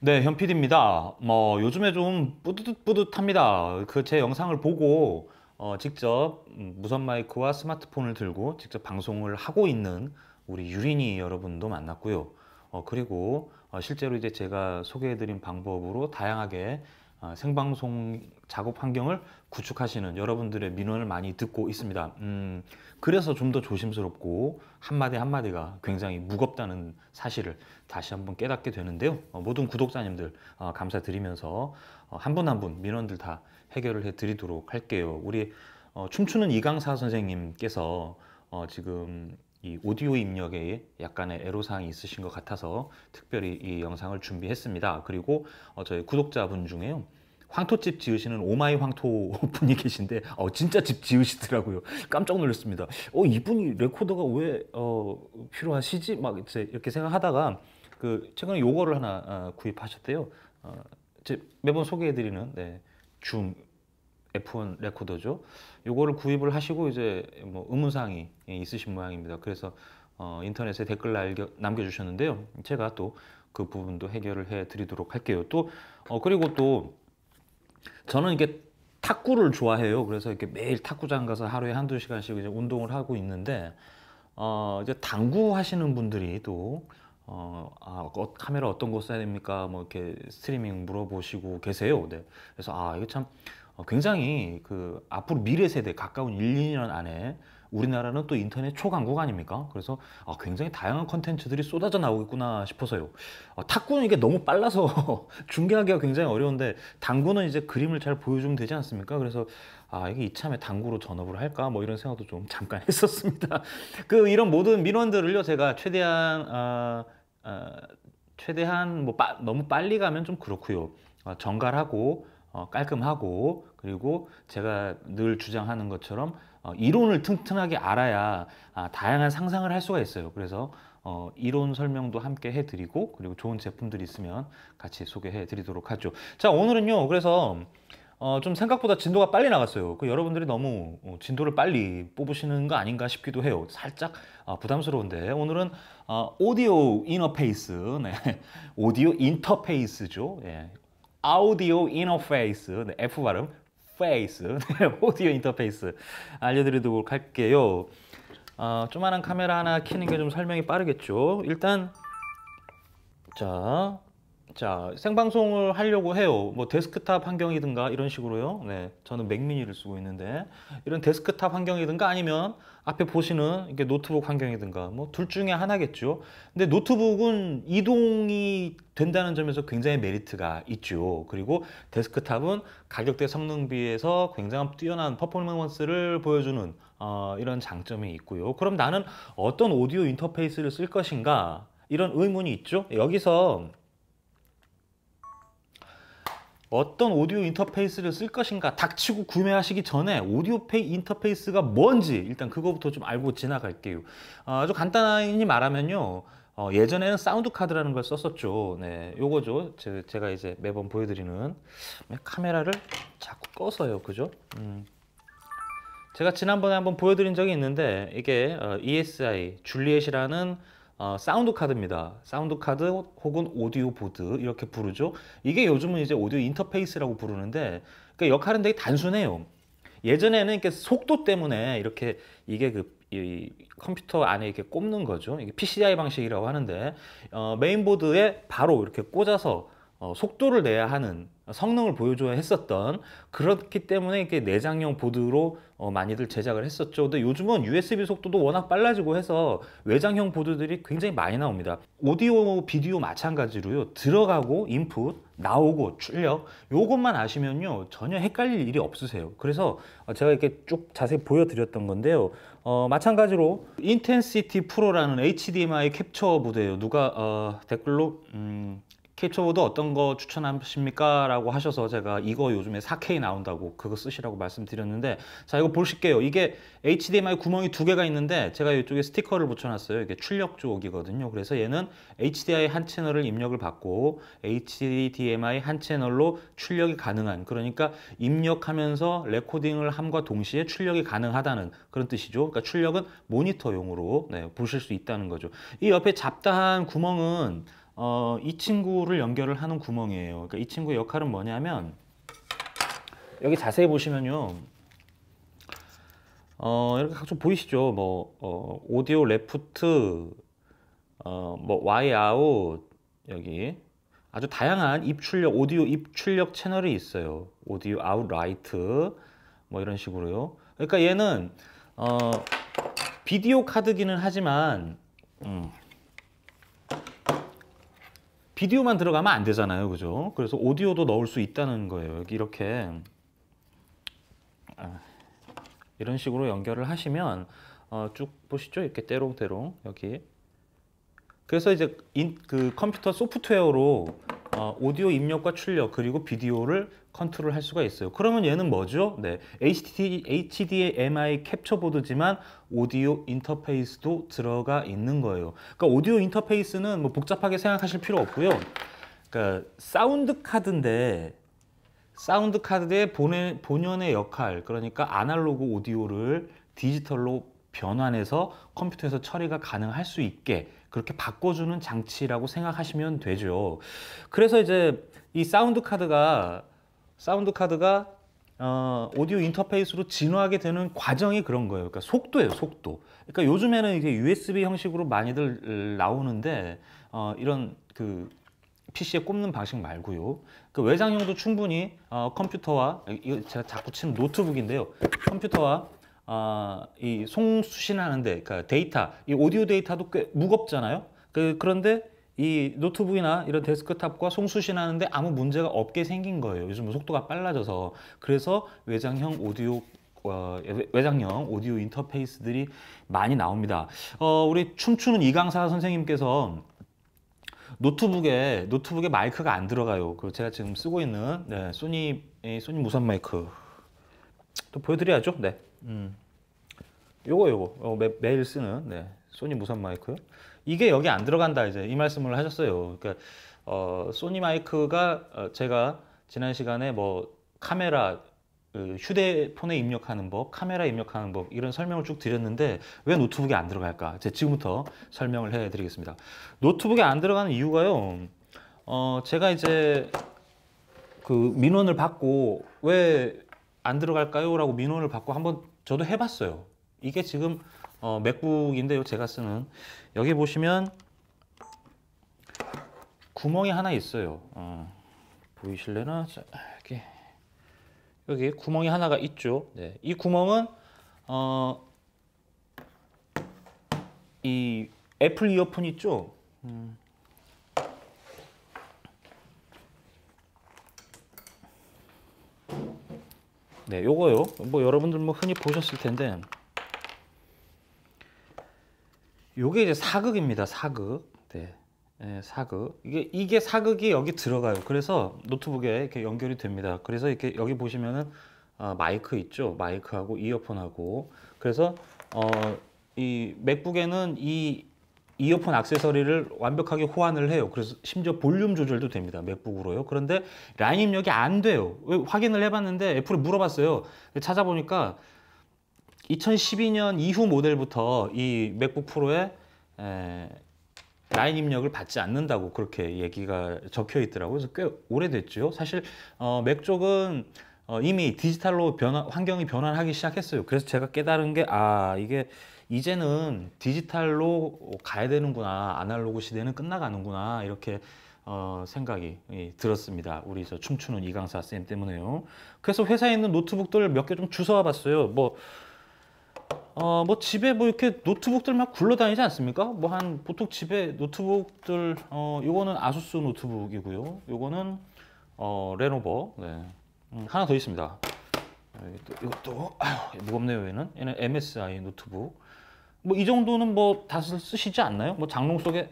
네, 현필입니다. 뭐 요즘에 좀 뿌듯뿌듯합니다. 그 제 영상을 보고 어, 직접 무선 마이크와 스마트폰을 들고 직접 방송을 하고 있는 우리 유린이 여러분도 만났고요. 어, 그리고 어, 실제로 이제 제가 소개해드린 방법으로 다양하게 아, 생방송 작업 환경을 구축하시는 여러분들의 민원을 많이 듣고 있습니다. 음, 그래서 좀 더 조심스럽고 한마디 한마디가 굉장히 무겁다는 사실을 다시 한번 깨닫게 되는데요. 어, 모든 구독자님들 어, 감사드리면서 어, 한분 한 분 민원들 다 해결을 해드리도록 할게요. 우리 춤추는 이강사 선생님께서 지금 이 오디오 입력에 약간의 애로사항이 있으신 것 같아서 특별히 이 영상을 준비했습니다. 그리고 어, 저희 구독자분 중에요. 황토집 지으시는 오마이 황토 분이 계신데 어, 진짜 집 지으시더라고요. 깜짝 놀랐습니다. 어, 이분이 레코더가 왜 어, 필요하시지? 막 이렇게 제이 생각하다가 그 최근에 요거를 하나 어, 구입하셨대요. 어, 매번 소개해드리는 네, 줌 F1 레코더죠. 요거를 구입을 하시고 이제 뭐 의문사항이 있으신 모양입니다. 그래서 어, 인터넷에 댓글 남겨주셨는데요. 제가 또 그 부분도 해결을 해드리도록 할게요. 또 어, 그리고 또 저는 이게 탁구를 좋아해요. 그래서 이렇게 매일 탁구장 가서 하루에 한두 시간씩 이제 운동을 하고 있는데 어, 이제 당구 하시는 분들이 또 어, 아, 어, 카메라 어떤 거 써야 됩니까? 뭐 이렇게 스트리밍 물어보시고 계세요. 네. 그래서 아, 이거 참 어, 굉장히 그 앞으로 미래 세대 가까운 1, 2년 안에 우리나라는 또 인터넷 초강국 아닙니까? 그래서 아, 굉장히 다양한 컨텐츠들이 쏟아져 나오겠구나 싶어서요. 어, 탁구는 이게 너무 빨라서 중계하기가 굉장히 어려운데 당구는 이제 그림을 잘 보여주면 되지 않습니까? 그래서 아 이게 이참에 당구로 전업을 할까 뭐 이런 생각도 좀 잠깐 했었습니다. 그 이런 모든 민원들을요 제가 최대한 아, 아 최대한 뭐 빠, 너무 빨리 가면 좀 그렇고요. 어, 정갈하고 어, 깔끔하고 그리고 제가 늘 주장하는 것처럼 어, 이론을 튼튼하게 알아야 아, 다양한 상상을 할 수가 있어요. 그래서 어, 이론 설명도 함께 해드리고 그리고 좋은 제품들이 있으면 같이 소개해드리도록 하죠. 자 오늘은요 그래서 어, 좀 생각보다 진도가 빨리 나갔어요. 그 여러분들이 너무 어, 진도를 빨리 뽑으시는 거 아닌가 싶기도 해요. 살짝 어, 부담스러운데 오늘은 어, 오디오 인터페이스, 네. 오디오 인터페이스죠. 예. 아우디오 인터페이스, 네. F 발음 페이스, 네, 오디오 인터페이스 알려드리도록 할게요. 어, 조만한 카메라 하나 켜는 게 좀 설명이 빠르겠죠. 일단 자, 자 생방송을 하려고 해요. 뭐 데스크탑 환경이든가 이런 식으로요. 네, 저는 맥미니를 쓰고 있는데 이런 데스크탑 환경이든가 아니면 앞에 보시는 이게 노트북 환경이든가 뭐 둘 중에 하나겠죠. 근데 노트북은 이동이 된다는 점에서 굉장히 메리트가 있죠. 그리고 데스크탑은 가격대 성능 비에서굉장한 뛰어난 퍼포먼스를 보여주는 어, 이런 장점이 있고요. 그럼 나는 어떤 오디오 인터페이스를 쓸 것인가 이런 의문이 있죠. 여기서 어떤 오디오 인터페이스를 쓸 것인가 닥치고 구매하시기 전에 오디오 페이 인터페이스가 뭔지 일단 그거부터 좀 알고 지나갈게요. 아, 아주 간단히 말하면요. 어, 예전에는 사운드 카드라는 걸 썼었죠. 네, 요거죠. 제, 가 이제 매번 보여드리는 네, 카메라를 자꾸 꺼서요, 그죠? 음. 제가 지난번에 한번 보여드린 적이 있는데 이게 어, ESI 줄리엣이라는 아, 사운드 카드입니다. 사운드 카드 혹은 오디오 보드 이렇게 부르죠. 이게 요즘은 이제 오디오 인터페이스라고 부르는데 그러니까 역할은 되게 단순해요. 예전에는 이렇게 속도 때문에 이렇게 이게 그 이 컴퓨터 안에 이렇게 꼽는 거죠. 이게 PCI 방식이라고 하는데 어, 메인보드에 바로 이렇게 꽂아서 어, 속도를 내야 하는 성능을 보여줘야 했었던 그렇기 때문에 이게 내장형 보드로 어, 많이들 제작을 했었죠. 근데 요즘은 USB 속도도 워낙 빨라지고 해서 외장형 보드들이 굉장히 많이 나옵니다. 오디오, 비디오 마찬가지로요. 들어가고 인풋, 나오고 출력 요것만 아시면요 전혀 헷갈릴 일이 없으세요. 그래서 제가 이렇게 쭉 자세히 보여드렸던 건데요. 어, 마찬가지로 인텐시티 프로라는 HDMI 캡처 보드예요. 누가 어, 댓글로 음, 케이초보드 어떤 거 추천하십니까? 라고 하셔서 제가 이거 요즘에 4K 나온다고 그거 쓰시라고 말씀드렸는데 자 이거 보실게요 이게 HDMI 구멍이 두 개가 있는데 제가 이쪽에 스티커를 붙여놨어요 이게 출력 쪽이거든요 그래서 얘는 HDI 한 채널을 입력을 받고 HDMI 한 채널로 출력이 가능한 그러니까 입력하면서 레코딩을 함과 동시에 출력이 가능하다는 그런 뜻이죠 그러니까 출력은 모니터용으로 네, 보실 수 있다는 거죠 이 옆에 잡다한 구멍은 어, 이 친구를 연결을 하는 구멍이에요. 그러니까 이 친구의 역할은 뭐냐면 여기 자세히 보시면요. 어, 이렇게 각종 보이시죠? 뭐 어, 오디오 레프트 어, 뭐 와이 아웃 여기 아주 다양한 입출력 오디오 입출력 채널이 있어요. 오디오 아웃 라이트 뭐 이런 식으로요. 그러니까 얘는 어, 비디오 카드기는 하지만 음. 비디오만 들어가면 안 되잖아요. 그죠? 그래서 오디오도 넣을 수 있다는 거예요. 이렇게 아, 이런 식으로 연결을 하시면 어, 쭉 보시죠. 이렇게 때롱때롱 여기. 그래서 이제 인, 그 컴퓨터 소프트웨어로 어, 오디오 입력과 출력 그리고 비디오를 컨트롤할 수가 있어요. 그러면 얘는 뭐죠? 네, HDMI, HDMI 캡처 보드지만 오디오 인터페이스도 들어가 있는 거예요. 그러니까 오디오 인터페이스는 뭐 복잡하게 생각하실 필요 없고요. 그러니까 사운드 카드인데 사운드 카드의 본연의 역할, 그러니까 아날로그 오디오를 디지털로 변환해서 컴퓨터에서 처리가 가능할 수 있게 그렇게 바꿔주는 장치라고 생각하시면 되죠. 그래서 이제 이 사운드 카드가 사운드 카드가 어, 오디오 인터페이스로 진화하게 되는 과정이 그런 거예요. 그러니까 속도예요, 속도. 그러니까 요즘에는 이제 USB 형식으로 많이들 나오는데 어, 이런 그 PC에 꼽는 방식 말고요. 그 그러니까 외장형도 충분히 어, 컴퓨터와 이거 제가 자꾸 치는 노트북인데요. 컴퓨터와 아, 이 송수신하는데 그러니까 데이터, 이 오디오 데이터도 꽤 무겁잖아요. 그, 그런데 이 노트북이나 이런 데스크탑과 송수신하는데 아무 문제가 없게 생긴 거예요. 요즘 속도가 빨라져서 그래서 외장형 오디오 어, 외장형 오디오 인터페이스들이 많이 나옵니다. 어, 우리 춤추는 이강사 선생님께서 노트북에 노트북에 마이크가 안 들어가요. 그 제가 지금 쓰고 있는 네, 소니 소니 무선 마이크 또 보여드려야죠. 네. 음. 요거 요거 어, 매, 매일 쓰는 네. 소니 무선 마이크 이게 여기 안 들어간다 이제 이 말씀을 하셨어요. 그러니까 어, 소니 마이크가 어, 제가 지난 시간에 뭐 카메라 그 휴대폰에 입력하는 법, 카메라 입력하는 법 이런 설명을 쭉 드렸는데 왜 노트북에 안 들어갈까? 제가 지금부터 설명을 해드리겠습니다. 노트북에 안 들어가는 이유가요. 어, 제가 이제 그 민원을 받고 왜 안 들어갈까요? 라고 민원을 받고 한번 저도 해봤어요. 이게 지금 어, 맥북인데요. 제가 쓰는 여기 보시면 구멍이 하나 있어요. 어, 보이실래나? 자, 이렇게 여기 구멍이 하나가 있죠. 네, 이 구멍은 어, 이 애플 이어폰 있죠. 음. 네, 요거요. 뭐 여러분들 뭐 흔히 보셨을 텐데 요게 이제 사극입니다. 사극. 네. 네, 사극. 이게 이게 사극이 여기 들어가요. 그래서 노트북에 이렇게 연결이 됩니다. 그래서 이렇게 여기 보시면은 어, 마이크 있죠. 마이크하고 이어폰하고. 그래서 어, 이 맥북에는 이 이어폰 액세서리를 완벽하게 호환을 해요. 그래서 심지어 볼륨 조절도 됩니다. 맥북으로요. 그런데 라인 입력이 안 돼요. 확인을 해봤는데 애플에 물어봤어요. 찾아보니까 2012년 이후 모델부터 이 맥북 프로에 에, 라인 입력을 받지 않는다고 그렇게 얘기가 적혀 있더라고요. 그래서 꽤 오래됐죠. 사실 어, 맥 쪽은 어, 이미 디지털로 변화, 환경이 변환하기 시작했어요. 그래서 제가 깨달은 게, 아, 이게 이제는 디지털로 가야 되는구나. 아날로그 시대는 끝나가는구나. 이렇게 어, 생각이 예, 들었습니다. 우리 저 춤추는 이강사 쌤 때문에요. 그래서 회사에 있는 노트북들 몇 개 좀 주워와 봤어요. 뭐, 어, 뭐 집에 뭐 이렇게 노트북들 막 굴러다니지 않습니까? 뭐 한 보통 집에 노트북들, 어, 요거는 아수스 노트북이고요. 요거는 어, 레노버. 네. 음, 하나 더 있습니다. 아, 이것도, 이것도 아유, 무겁네요 얘는. 얘는 MSI 노트북. 뭐 이 정도는 뭐 다들 쓰시지 않나요? 뭐 장롱 속에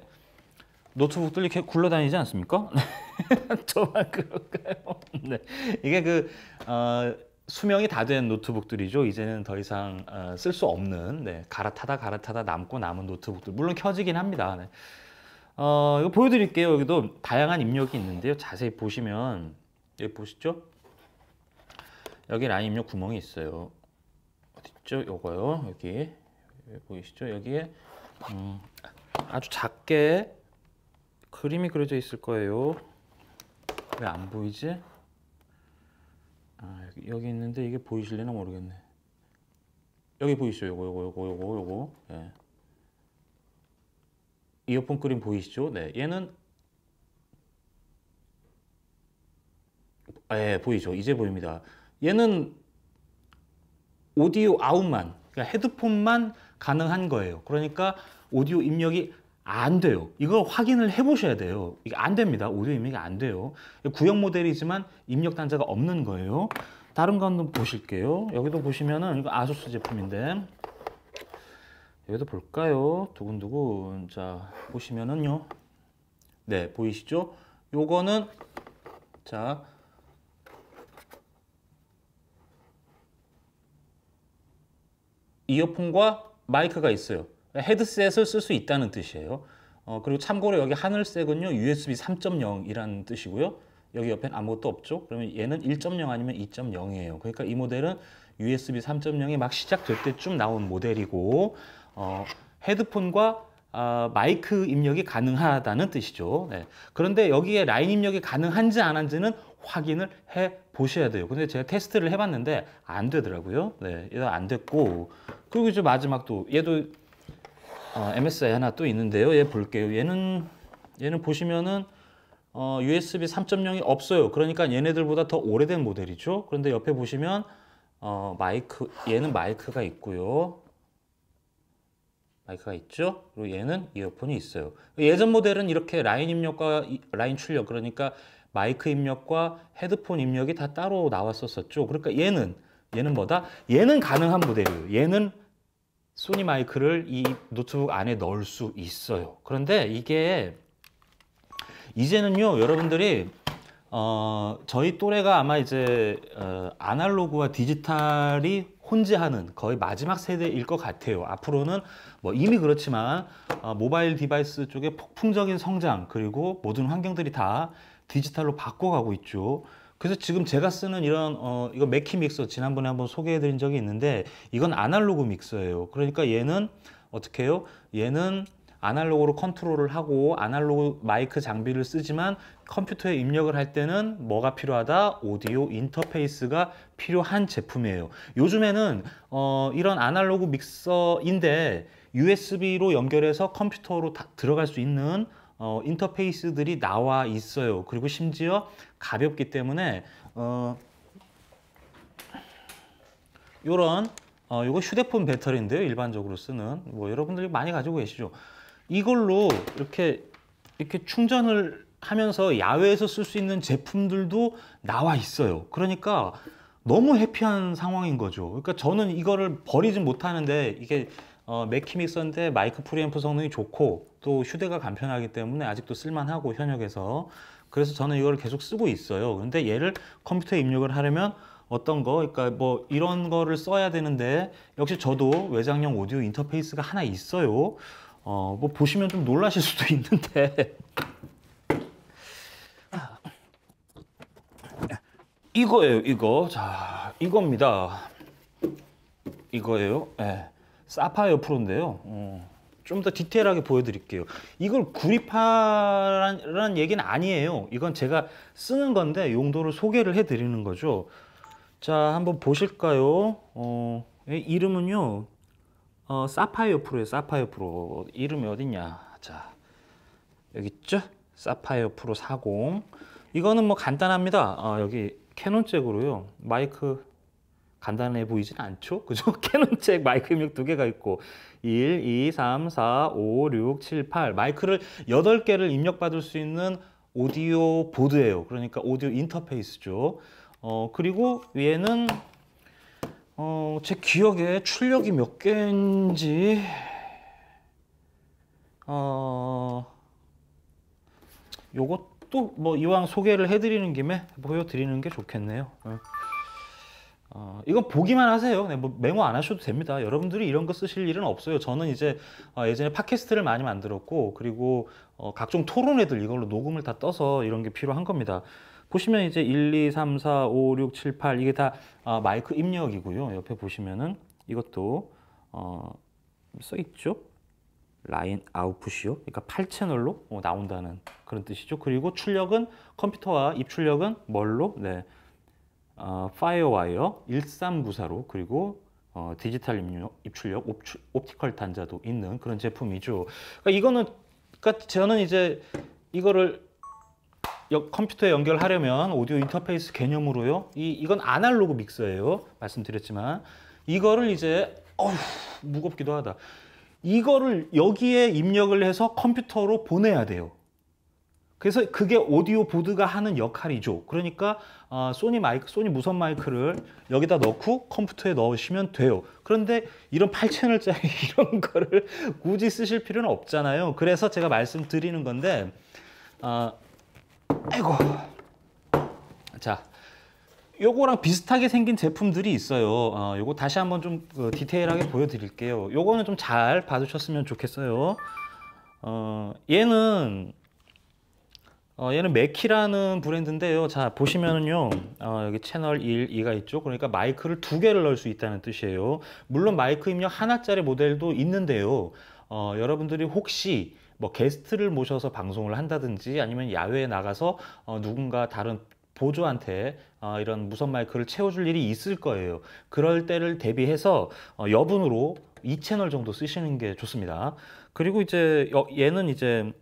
노트북들 이렇게 굴러다니지 않습니까? 저만 그럴까요? 네. 이게 그 어, 수명이 다 된 노트북들이죠. 이제는 더 이상 어, 쓸수 없는 네. 갈아타다 갈아타다 남고 남은 노트북들. 물론 켜지긴 합니다. 네. 어, 이거 보여드릴게요. 여기도 다양한 입력이 있는데요. 자세히 보시면 여기 보시죠. 여기 라인 입력 구멍이 있어요. 어딨죠? 요거요. 여기 보이시죠? 여기에 음, 아주 작게 그림이 그려져 있을 거예요. 왜 안 보이지? 아, 여기, 여기, 있는데 이게 보이실려나 모르겠네. 여기 보이시죠? 요거 요거 요거 요거 요거. 예. 이어폰 그림 보이시죠? 네. 얘는 아, 예, 보이죠? 이제 보입니다. 얘는 오디오 아웃만, 그러니까 헤드폰만 가능한 거예요. 그러니까 오디오 입력이 안 돼요. 이걸 확인을 해보셔야 돼요. 이게 안 됩니다. 오디오 입력이 안 돼요. 구형 모델이지만 입력 단자가 없는 거예요. 다른 거 한번 보실게요. 여기도 보시면은 이거 아소스 제품인데 여기도 볼까요? 두근두근 자 보시면은요. 네 보이시죠? 요거는 자 이어폰과 마이크가 있어요. 헤드셋을 쓸 수 있다는 뜻이에요. 어, 그리고 참고로 여기 하늘색은요 USB 3.0이라는 뜻이고요. 여기 옆에는 아무것도 없죠. 그러면 얘는 1.0 아니면 2.0이에요. 그러니까 이 모델은 USB 3.0이 막 시작될 때쯤 나온 모델이고 어, 헤드폰과 어, 마이크 입력이 가능하다는 뜻이죠. 네. 그런데 여기에 라인 입력이 가능한지 안 한지는 확인을 해 보셔야 돼요. 근데 제가 테스트를 해봤는데 안 되더라고요. 네, 이거 안 됐고 그리고 이제 마지막 도 얘도 어, MSI 하나 또 있는데요. 얘 볼게요. 얘는 얘는 보시면은 어, USB 3.0이 없어요. 그러니까 얘네들보다 더 오래된 모델이죠. 그런데 옆에 보시면 어, 마이크 얘는 마이크가 있고요. 마이크가 있죠. 그리고 얘는 이어폰이 있어요. 예전 모델은 이렇게 라인 입력과 라인 출력 그러니까 마이크 입력과 헤드폰 입력이 다 따로 나왔었었죠. 그러니까 얘는 얘는 뭐다? 얘는 가능한 모델이에요. 얘는 소니 마이크를 이 노트북 안에 넣을 수 있어요. 그런데 이게 이제는요, 여러분들이 어, 저희 또래가 아마 이제 어, 아날로그와 디지털이 혼재하는 거의 마지막 세대일 것 같아요. 앞으로는 뭐 이미 그렇지만 어, 모바일 디바이스 쪽의 폭풍적인 성장 그리고 모든 환경들이 다 디지털로 바꿔가고 있죠. 그래서 지금 제가 쓰는 이런 어 이거 맥키 믹서 지난번에 한번 소개해 드린 적이 있는데 이건 아날로그 믹서예요. 그러니까 얘는 어떻게 해요? 얘는 아날로그로 컨트롤을 하고 아날로그 마이크 장비를 쓰지만 컴퓨터에 입력을 할 때는 뭐가 필요하다? 오디오 인터페이스가 필요한 제품이에요. 요즘에는 어, 이런 아날로그 믹서인데 USB로 연결해서 컴퓨터로 다 들어갈 수 있는 어, 인터페이스들이 나와 있어요. 그리고 심지어 가볍기 때문에 이런 어, 어, 요거 휴대폰 배터리인데요. 일반적으로 쓰는 뭐 여러분들이 많이 가지고 계시죠. 이걸로 이렇게 이렇게 충전을 하면서 야외에서 쓸 수 있는 제품들도 나와 있어요. 그러니까 너무 해피한 상황인 거죠. 그러니까 저는 이거를 버리지 못하는데 이게 어, 맥이있었는데 마이크 프리앰프 성능이 좋고 또 휴대가 간편하기 때문에 아직도 쓸만하고 현역에서 그래서 저는 이걸 계속 쓰고 있어요. 근데 얘를 컴퓨터에 입력을 하려면 어떤 거, 그러니까 뭐 이런 거를 써야 되는데 역시 저도 외장형 오디오 인터페이스가 하나 있어요. 어, 뭐 보시면 좀 놀라실 수도 있는데 이거예요, 이거. 자, 이겁니다. 이거예요. 네. 사파이어 프로인데요. 어, 좀더 디테일하게 보여드릴게요. 이걸 구립하라는 얘기는 아니에요. 이건 제가 쓰는 건데 용도를 소개를 해드리는 거죠. 자, 한번 보실까요? 어, 이름은요. 어, 사파이어 프로예요. 사파이어 프로. 이름이 어딨냐. 자, 여기 있죠? 사파이어 프로 40. 이거는 뭐 간단합니다. 아, 여기 캐논잭으로요. 마이크 간단해 보이진 않죠? 그죠? 캐논 잭 마이크 입력 두 개가 있고 1, 2, 3, 4, 5, 6, 7, 8 마이크를 8개를 입력받을 수 있는 오디오 보드예요. 그러니까 오디오 인터페이스죠. 어, 그리고 위에는 어, 제 기억에 출력이 몇 개인지 어, 요것도 뭐 이왕 소개를 해드리는 김에 보여드리는 게 좋겠네요. 어. 어, 이건 보기만 하세요. 그뭐 네, 메모 안 하셔도 됩니다. 여러분들이 이런 거 쓰실 일은 없어요. 저는 이제 어, 예전에 팟캐스트를 많이 만들었고 그리고 어, 각종 토론회들 이걸로 녹음을 다 떠서 이런 게 필요한 겁니다. 보시면 이제 1, 2, 3, 4, 5, 6, 7, 8 이게 다 어, 마이크 입력이고요. 옆에 보시면은 이것도 어, 써 있죠. 라인 아웃풋이요. 그러니까 8채널로 어, 나온다는 그런 뜻이죠. 그리고 출력은 컴퓨터와 입출력은 뭘로? 네. 어, 파이어와이어 1394로 그리고 어, 디지털 입출력 옵추, 옵티컬 단자도 있는 그런 제품이죠. 그러니까 이거는 그러니까 저는 이제 이거를 컴퓨터에 연결하려면 오디오 인터페이스 개념으로요. 이 이건 아날로그 믹서예요. 말씀드렸지만 이거를 이제 어휴, 무겁기도 하다. 이거를 여기에 입력을 해서 컴퓨터로 보내야 돼요. 그래서 그게 오디오 보드가 하는 역할이죠. 그러니까 어, 소니 마이크, 소니 무선 마이크를 여기다 넣고 컴퓨터에 넣으시면 돼요. 그런데 이런 8채널짜리 이런 거를 굳이 쓰실 필요는 없잖아요. 그래서 제가 말씀드리는 건데 어, 아이고 자 요거랑 비슷하게 생긴 제품들이 있어요 어, 요거 다시 한번 좀 어, 디테일하게 보여드릴게요 요거는 좀 잘 봐주셨으면 좋겠어요 어, 얘는 어, 얘는 맥키라는 브랜드인데요. 자, 보시면은요. 어, 여기 채널 1, 2가 있죠. 그러니까 마이크를 두 개를 넣을 수 있다는 뜻이에요. 물론 마이크 입력 하나짜리 모델도 있는데요. 어, 여러분들이 혹시 뭐 게스트를 모셔서 방송을 한다든지 아니면 야외에 나가서 어, 누군가 다른 보조한테 어, 이런 무선 마이크를 채워줄 일이 있을 거예요. 그럴 때를 대비해서 어, 여분으로 2채널 정도 쓰시는 게 좋습니다. 그리고 이제 어, 얘는 이제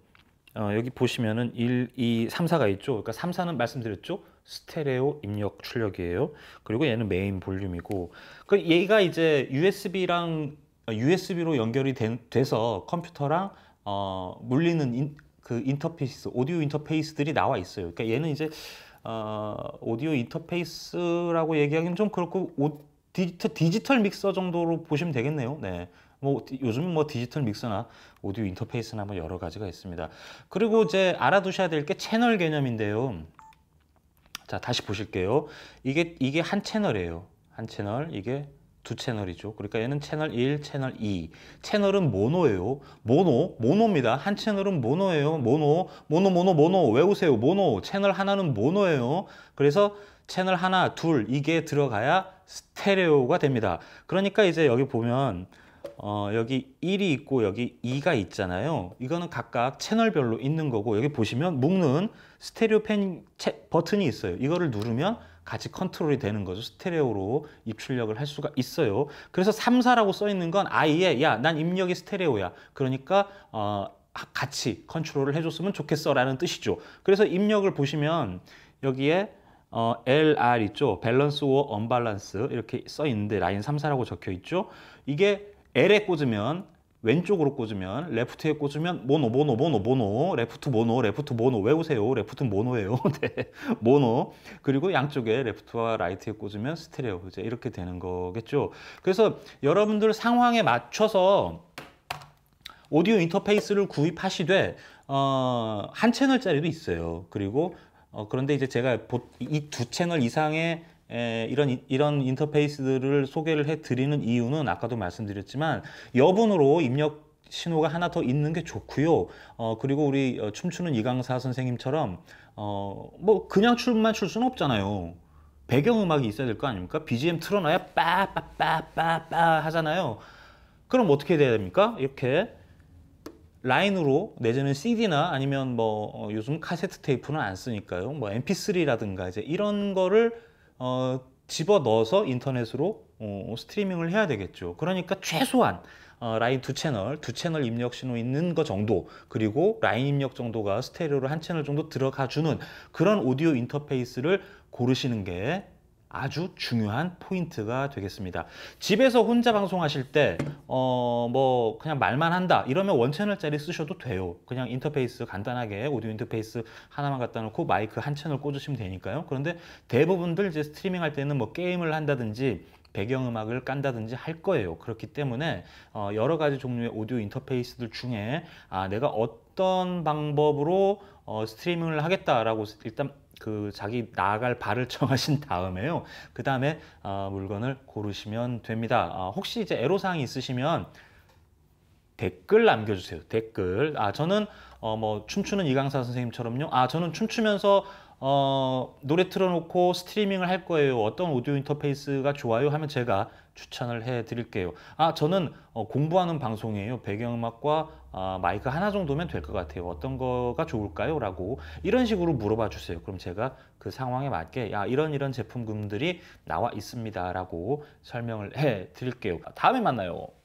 어, 여기 보시면은 1, 2, 3, 4가 있죠. 그러니까 3, 4는 말씀드렸죠. 스테레오 입력 출력이에요. 그리고 얘는 메인 볼륨이고. 그 얘가 이제 USB랑 USB로 어, 연결이 된, 돼서 컴퓨터랑 어, 물리는 인, 그 인터페이스, 오디오 인터페이스들이 나와 있어요. 그러니까 얘는 이제 어, 오디오 인터페이스라고 얘기하기는 좀 그렇고 오, 디지털, 디지털 믹서 정도로 보시면 되겠네요. 네. 뭐 요즘 뭐 디지털 믹서나 오디오 인터페이스나 뭐 여러 가지가 있습니다. 그리고 이제 알아두셔야 될 게 채널 개념인데요. 자, 다시 보실게요. 이게 이게 한 채널이에요. 한 채널. 이게 두 채널이죠. 그러니까 얘는 채널 1, 채널 2. 채널은 모노예요. 모노, 모노입니다. 한 채널은 모노예요. 모노, 모노, 모노, 모노. 외우세요. 모노. 채널 하나는 모노예요. 그래서 채널 하나, 둘, 이게 들어가야 스테레오가 됩니다. 그러니까 이제 여기 보면 어, 여기 1이 있고 여기 2가 있잖아요. 이거는 각각 채널별로 있는 거고 여기 보시면 묶는 스테레오 팬 채, 버튼이 있어요. 이거를 누르면 같이 컨트롤이 되는 거죠. 스테레오로 입출력을 할 수가 있어요. 그래서 3, 4라고 써 있는 건 아예 야, 난 입력이 스테레오야. 그러니까 어, 같이 컨트롤을 해줬으면 좋겠어라는 뜻이죠. 그래서 입력을 보시면 여기에 어, LR 있죠. 밸런스 워 언밸런스 이렇게 써 있는데 라인 3, 4라고 적혀 있죠. 이게 L에 꽂으면 왼쪽으로 꽂으면 레프트에 꽂으면 모노 모노 모노 모노 레프트 모노 레프트 모노 외우세요 레프트 모노예요 네 모노 그리고 양쪽에 레프트와 라이트에 꽂으면 스테레오 이제 이렇게 되는 거겠죠 그래서 여러분들 상황에 맞춰서 오디오 인터페이스를 구입하시되 어, 한 채널짜리도 있어요 그리고 어, 그런데 이제 제가 이 두 채널 이상의 에, 이런 이런 인터페이스들을 소개를 해드리는 이유는 아까도 말씀드렸지만 여분으로 입력 신호가 하나 더 있는 게 좋고요. 어, 그리고 우리 어, 춤추는 이강사 선생님처럼 어, 뭐 그냥 춤만 출 수는 없잖아요. 배경음악이 있어야 될 거 아닙니까? BGM 틀어놔야 빠빠빠빠빠 하잖아요. 그럼 어떻게 해야 됩니까? 이렇게 라인으로 내지는 CD나 아니면 뭐 어, 요즘 카세트 테이프는 안 쓰니까요. 뭐 MP3라든가 이제 이런 거를 어, 집어 넣어서 인터넷으로 어, 스트리밍을 해야 되겠죠. 그러니까 최소한 어, 라인 두 채널, 두 채널 입력 신호 있는 거 정도 그리고 라인 입력 정도가 스테레오로 한 채널 정도 들어가 주는 그런 오디오 인터페이스를 고르시는 게 아주 중요한 포인트가 되겠습니다. 집에서 혼자 방송하실 때 어 뭐 그냥 말만 한다 이러면 원 채널짜리 쓰셔도 돼요. 그냥 인터페이스 간단하게 오디오 인터페이스 하나만 갖다 놓고 마이크 한 채널 꽂으시면 되니까요. 그런데 대부분들 이제 스트리밍 할 때는 뭐 게임을 한다든지 배경음악을 깐다든지 할 거예요. 그렇기 때문에 어, 여러 가지 종류의 오디오 인터페이스들 중에 아 내가 어떤 방법으로 어, 스트리밍을 하겠다라고 일단 그 자기 나아갈 발을 정하신 다음에요. 그 다음에 어, 물건을 고르시면 됩니다. 어, 혹시 이제 애로사항이 있으시면 댓글 남겨주세요. 댓글. 아 저는 어, 뭐 춤추는 이강사 선생님처럼요. 아 저는 춤추면서 어, 노래 틀어놓고 스트리밍을 할 거예요. 어떤 오디오 인터페이스가 좋아요 하면 제가 추천을 해 드릴게요. 아, 저는 어, 공부하는 방송이에요. 배경음악과 어, 마이크 하나 정도면 될 것 같아요. 어떤 거가 좋을까요? 라고 이런 식으로 물어봐 주세요. 그럼 제가 그 상황에 맞게 야, 이런 이런 제품금들이 나와 있습니다. 라고 설명을 해 드릴게요. 다음에 만나요.